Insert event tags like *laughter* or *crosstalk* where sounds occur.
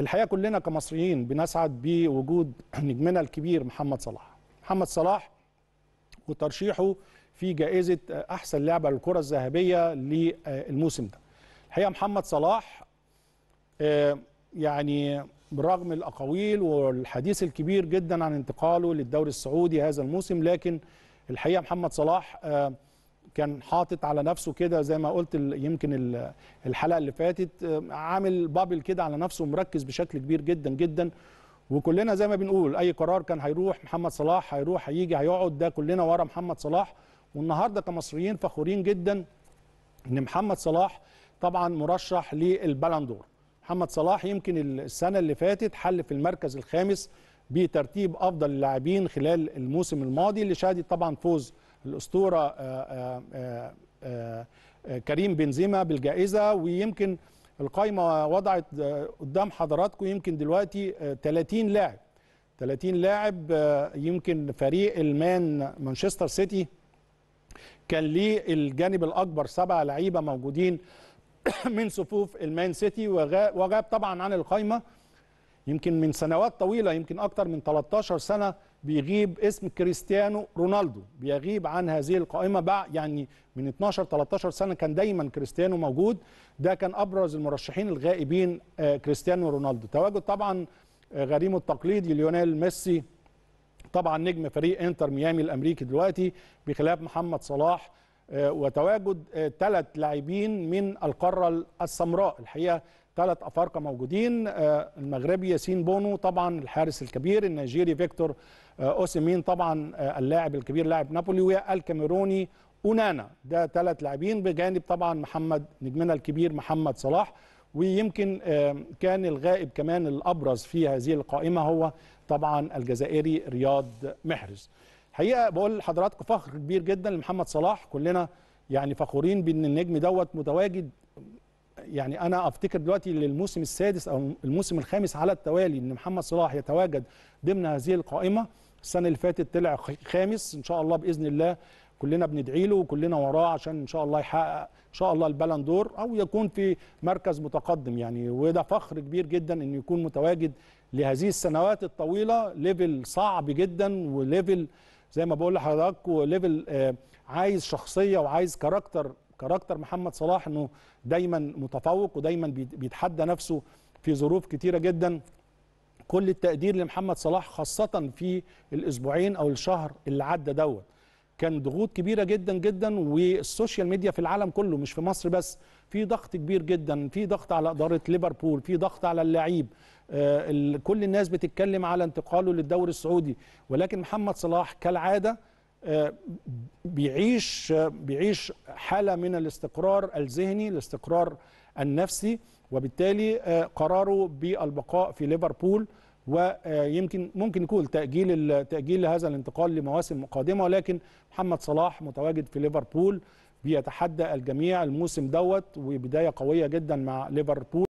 الحقيقه كلنا كمصريين بنسعد بوجود *clears throat* نجمنا الكبير محمد صلاح محمد صلاح وترشيحه في جائزه احسن لاعب للكره الذهبيه للموسم ده الحقيقه محمد صلاح آه، يعني برغم الاقاويل والحديث الكبير جدا عن انتقاله للدوري السعودي هذا الموسم لكن الحقيقه محمد صلاح آه، كان حاطط على نفسه كده زي ما قلت يمكن الحلقه اللي فاتت آه، عامل بابل كده على نفسه مركز بشكل كبير جدا جدا وكلنا زي ما بنقول اي قرار كان هيروح محمد صلاح هيروح هيجي هيقعد ده كلنا ورا محمد صلاح والنهارده كمصريين فخورين جدا ان محمد صلاح طبعا مرشح للبلندور محمد صلاح يمكن السنه اللي فاتت حل في المركز الخامس بترتيب افضل اللاعبين خلال الموسم الماضي اللي شهدت طبعا فوز الاسطوره آه، آه، آه، كريم بنزيما بالجائزه ويمكن القايمه وضعت قدام حضراتكم يمكن دلوقتي 30 لاعب 30 لاعب يمكن فريق المان مانشستر سيتي كان ليه الجانب الاكبر سبع لعيبه موجودين *coughs* من صفوف المان سيتي وغاب طبعا عن القايمه يمكن من سنوات طويله يمكن اكثر من 13 سنه بيغيب اسم كريستيانو رونالدو بيغيب عن هذه القائمه بقى يعني من 12 13 سنه كان دايما كريستيانو موجود ده كان ابرز المرشحين الغائبين آه، كريستيانو رونالدو تواجد طبعا آه، غريمه التقليدي ليونيل ميسي طبعا نجم فريق انتر ميامي الامريكي دلوقتي بخلاف محمد صلاح آه، وتواجد ثلاث لاعبين من القاره السمراء الحقيقه ثلاث افارقه موجودين آه، المغربي ياسين بونو طبعا الحارس الكبير النيجيري فيكتور آه، اوسيمين طبعا آه، اللاعب الكبير لاعب نابولي والكاميروني اونانا ده ثلاث لاعبين بجانب طبعا محمد نجمنا الكبير محمد صلاح ويمكن كان الغائب كمان الابرز في هذه القائمه هو طبعا الجزائري رياض محرز حقيقه بقول لحضراتكم فخر كبير جدا لمحمد صلاح كلنا يعني فخورين بان النجم دوت متواجد يعني انا افتكر دلوقتي للموسم السادس او الموسم الخامس على التوالي ان محمد صلاح يتواجد ضمن هذه القائمه السنه اللي فاتت طلع خامس ان شاء الله باذن الله كلنا بندعي له وكلنا وراه عشان ان شاء الله يحقق ان شاء الله دور او يكون في مركز متقدم يعني وده فخر كبير جدا انه يكون متواجد لهذه السنوات الطويله ليفل صعب جدا وليفل زي ما بقول لحضرتك وليفل آه، عايز شخصيه وعايز كاركتر كاركتر محمد صلاح انه دايما متفوق ودايما بيتحدى نفسه في ظروف كتيره جدا كل التقدير لمحمد صلاح خاصه في الاسبوعين او الشهر اللي عدى دوت كان ضغوط كبيرة جدا جدا والسوشيال ميديا في العالم كله مش في مصر بس في ضغط كبير جدا في ضغط على إدارة ليفربول في ضغط على اللعيب آه، كل الناس بتتكلم على انتقاله للدوري السعودي ولكن محمد صلاح كالعادة آه، بيعيش بيعيش حاله من الاستقرار الذهني الاستقرار النفسي وبالتالي آه، قراره بالبقاء في ليفربول ويمكن آه، ممكن يكون تاجيل تاجيل هذا الانتقال لمواسم قادمه ولكن محمد صلاح متواجد في ليفربول بيتحدى الجميع الموسم دوت وبدايه قويه جدا مع ليفربول